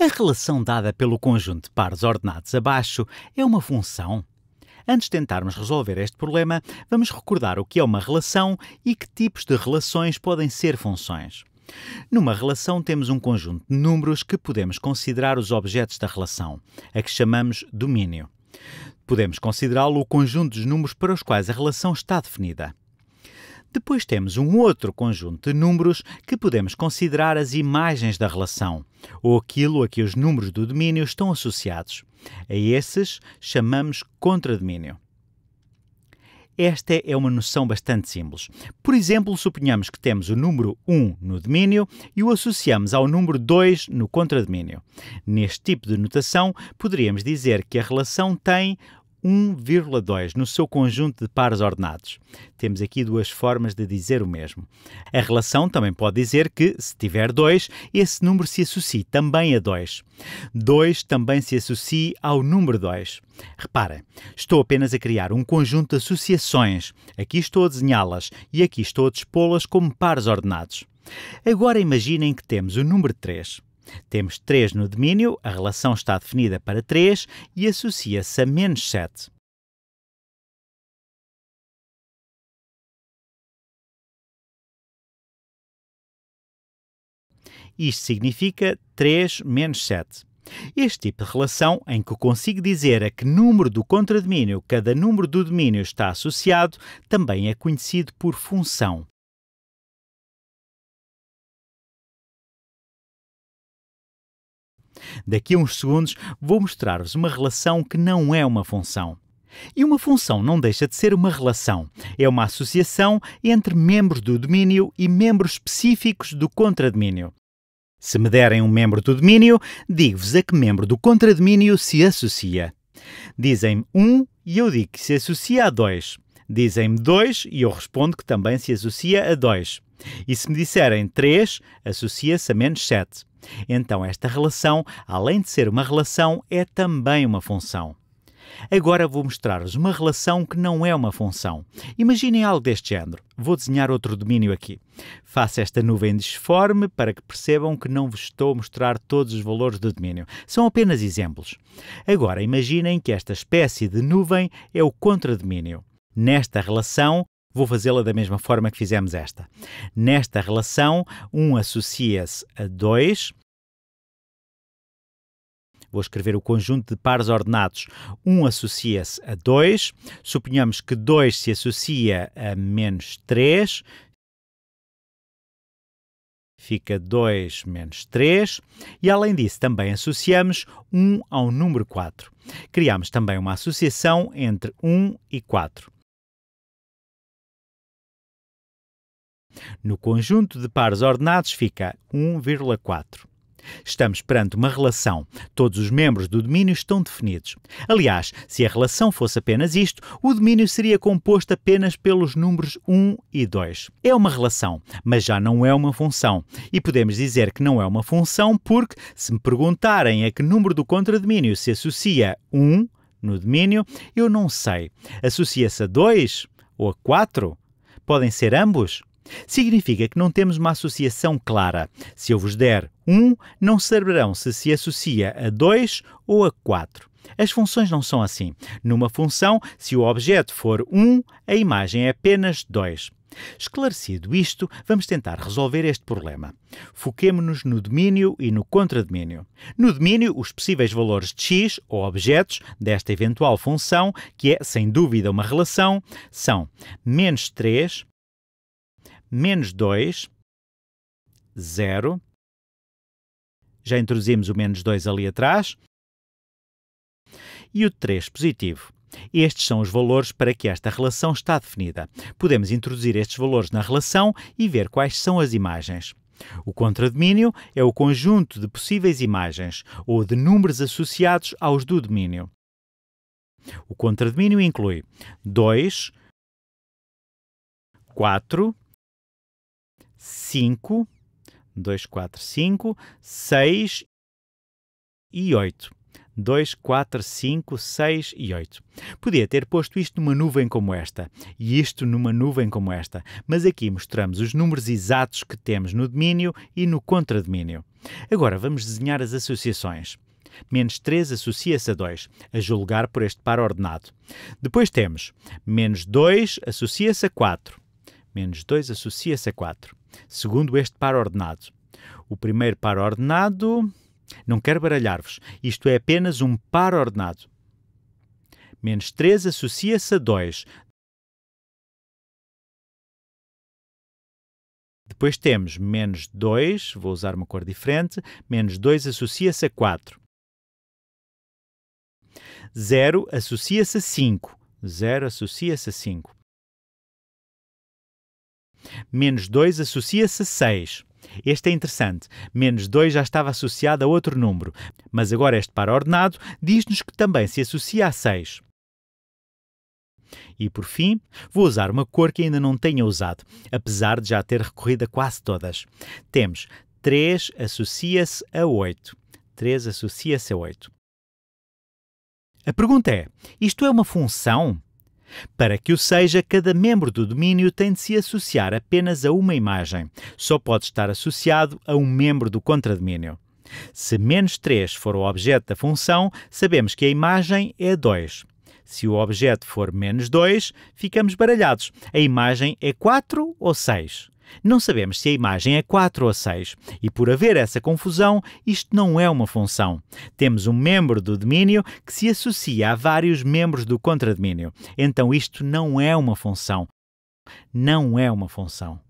A relação dada pelo conjunto de pares ordenados abaixo é uma função. Antes de tentarmos resolver este problema, vamos recordar o que é uma relação e que tipos de relações podem ser funções. Numa relação temos um conjunto de números que podemos considerar os objetos da relação, a que chamamos domínio. Podemos considerá-lo o conjunto dos números para os quais a relação está definida. Depois temos um outro conjunto de números que podemos considerar as imagens da relação, ou aquilo a que os números do domínio estão associados. A esses chamamos contradomínio. Esta é uma noção bastante simples. Por exemplo, suponhamos que temos o número 1 no domínio e o associamos ao número 2 no contradomínio. Neste tipo de notação, poderíamos dizer que a relação tem 1,2 no seu conjunto de pares ordenados. Temos aqui duas formas de dizer o mesmo. A relação também pode dizer que, se tiver 2, esse número se associa também a 2. 2 também se associa ao número 2. Reparem, estou apenas a criar um conjunto de associações. Aqui estou a desenhá-las e aqui estou a dispô-las como pares ordenados. Agora imaginem que temos o número 3. Temos 3 no domínio, a relação está definida para 3 e associa-se a menos 7. Isto significa 3 menos 7. Este tipo de relação, em que eu consigo dizer a que número do contradomínio cada número do domínio está associado, também é conhecido por função. Daqui a uns segundos vou mostrar-vos uma relação que não é uma função. E uma função não deixa de ser uma relação. É uma associação entre membros do domínio e membros específicos do contradomínio. Se me derem um membro do domínio, digo-vos a que membro do contradomínio se associa. Dizem-me um e eu digo que se associa a dois. Dizem-me dois e eu respondo que também se associa a dois. E se me disserem três, associa-se a menos sete. Então, esta relação, além de ser uma relação, é também uma função. Agora vou mostrar-vos uma relação que não é uma função. Imaginem algo deste género. Vou desenhar outro domínio aqui. Faço esta nuvem disforme para que percebam que não vos estou a mostrar todos os valores do domínio. São apenas exemplos. Agora imaginem que esta espécie de nuvem é o contradomínio. Nesta relação, vou fazê-la da mesma forma que fizemos esta. Nesta relação, um associa-se a dois. Vou escrever o conjunto de pares ordenados. Um associa-se a 2. Suponhamos que 2 se associa a menos 3. Fica 2 menos 3, e além disso também associamos 1 um ao número 4. Criamos também uma associação entre 1 um e 4. No conjunto de pares ordenados fica 1,4. Estamos perante uma relação. Todos os membros do domínio estão definidos. Aliás, se a relação fosse apenas isto, o domínio seria composto apenas pelos números 1 e 2. É uma relação, mas já não é uma função. E podemos dizer que não é uma função porque, se me perguntarem a que número do contradomínio se associa 1 no domínio, eu não sei. Associa-se a 2 ou a 4? Podem ser ambos? Significa que não temos uma associação clara. Se eu vos der 1, não saberão se se associa a 2 ou a 4. As funções não são assim. Numa função, se o objeto for 1, a imagem é apenas 2. Esclarecido isto, vamos tentar resolver este problema. Foquemo-nos no domínio e no contradomínio. No domínio, os possíveis valores de x ou objetos desta eventual função, que é sem dúvida uma relação, são menos 3 menos 2, 0. Já introduzimos o menos 2 ali atrás. E o 3 positivo. Estes são os valores para que esta relação está definida. Podemos introduzir estes valores na relação e ver quais são as imagens. O contradomínio é o conjunto de possíveis imagens ou de números associados aos do domínio. O contradomínio inclui 2, 4, 5, 2, 4, 5, 6 e 8. 2, 4, 5, 6 e 8. Podia ter posto isto numa nuvem como esta e isto numa nuvem como esta, mas aqui mostramos os números exatos que temos no domínio e no contradomínio. Agora vamos desenhar as associações. Menos 3 associa-se a 2, a julgar por este par ordenado. Depois temos menos 2 associa-se a 4 menos 2 associa-se a 4, segundo este par ordenado. O primeiro par ordenado. Não quero baralhar-vos, isto é apenas um par ordenado. Menos 3 associa-se a 2. Depois temos menos 2, vou usar uma cor diferente, menos 2 associa-se a 4. 0 associa-se a 5. 0 associa-se a 5. Menos 2 associa-se a 6. Este é interessante. Menos 2 já estava associado a outro número, mas agora este par ordenado diz-nos que também se associa a 6. E por fim, vou usar uma cor que ainda não tenha usado, apesar de já ter recorrido a quase todas. Temos 3 associa-se a 8. 3 associa-se a 8. A pergunta é: isto é uma função? Para que o seja, cada membro do domínio tem de se associar apenas a uma imagem. Só pode estar associado a um membro do contradomínio. Se menos 3 for o objeto da função, sabemos que a imagem é 2. Se o objeto for menos 2, ficamos baralhados. A imagem é 4 ou 6? Não sabemos se a imagem é 4 ou 6, e por haver essa confusão, isto não é uma função. Temos um membro do domínio que se associa a vários membros do contradomínio. Então isto não é uma função. Não é uma função.